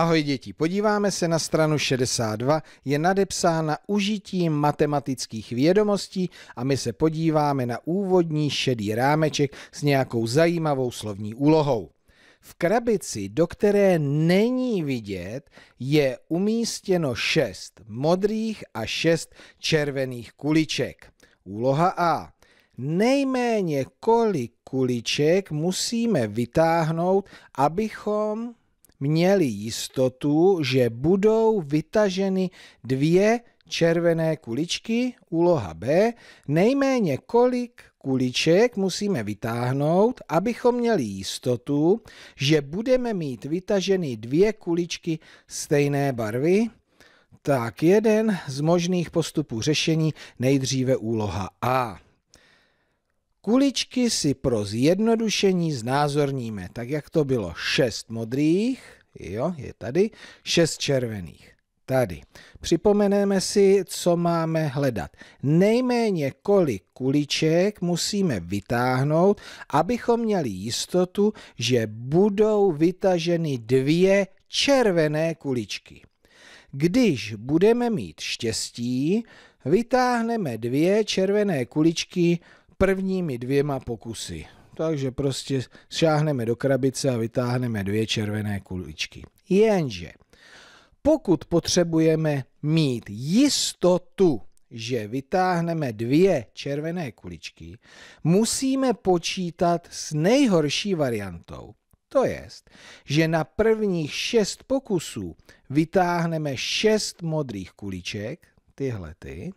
Ahoj děti, podíváme se na stranu 62, je nadepsána užití matematických vědomostí a my se podíváme na úvodní šedý rámeček s nějakou zajímavou slovní úlohou. V krabici, do které není vidět, je umístěno 6 modrých a 6 červených kuliček. Úloha A. Nejméně kolik kuliček musíme vytáhnout, abychom měli jistotu, že budou vytaženy dvě červené kuličky, úloha B, nejméně kolik kuliček musíme vytáhnout, abychom měli jistotu, že budeme mít vytaženy dvě kuličky stejné barvy? Tak jeden z možných postupů řešení nejdříve úloha A. Kuličky si pro zjednodušení znázorníme, tak jak to bylo 6 modrých, jo, je tady, 6 červených, tady. Připomeneme si, co máme hledat. Nejméně kolik kuliček musíme vytáhnout, abychom měli jistotu, že budou vytaženy dvě červené kuličky. Když budeme mít štěstí, vytáhneme dvě červené kuličky prvními dvěma pokusy. Takže prostě šáhneme do krabice a vytáhneme dvě červené kuličky. Jenže pokud potřebujeme mít jistotu, že vytáhneme dvě červené kuličky, musíme počítat s nejhorší variantou. To jest, že na prvních šest pokusů vytáhneme šest modrých kuliček, tyhle ty,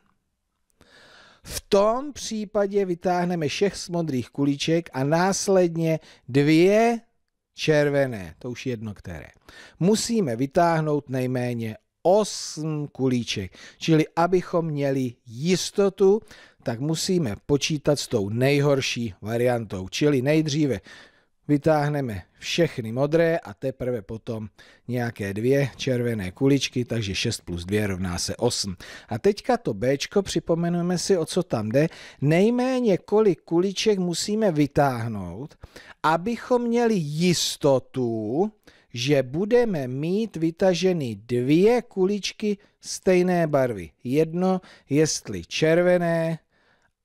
v tom případě vytáhneme šest modrých kuliček a následně dvě červené, to už jedno které. Musíme vytáhnout nejméně 8 kulíček. Čili abychom měli jistotu, tak musíme počítat s tou nejhorší variantou. Čili nejdříve vytáhneme všechny modré a teprve potom nějaké dvě červené kuličky, takže 6 plus 2 rovná se 8. A teďka to B, připomenujeme si, o co tam jde. Nejméně kolik kuliček musíme vytáhnout, abychom měli jistotu, že budeme mít vytaženy dvě kuličky stejné barvy. Jedno, jestli červené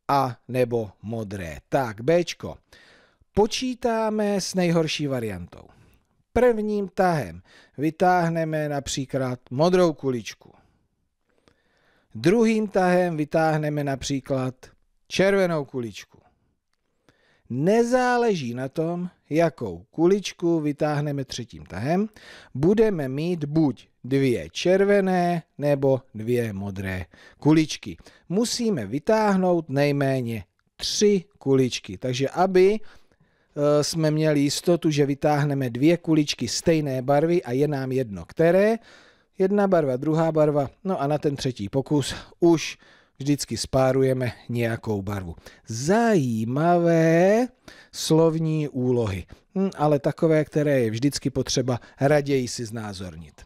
a nebo modré. Tak, Bčko počítáme s nejhorší variantou. Prvním tahem vytáhneme například modrou kuličku. Druhým tahem vytáhneme například červenou kuličku. Nezáleží na tom, jakou kuličku vytáhneme třetím tahem, budeme mít buď dvě červené nebo dvě modré kuličky. Musíme vytáhnout nejméně tři kuličky, takže aby Eh, jsme měli jistotu, že vytáhneme dvě kuličky stejné barvy a je nám jedno které. Jedna barva, druhá barva, no a na ten třetí pokus už vždycky spárujeme nějakou barvu. Zajímavé slovní úlohy, hm, ale takové, které je vždycky potřeba raději si znázornit.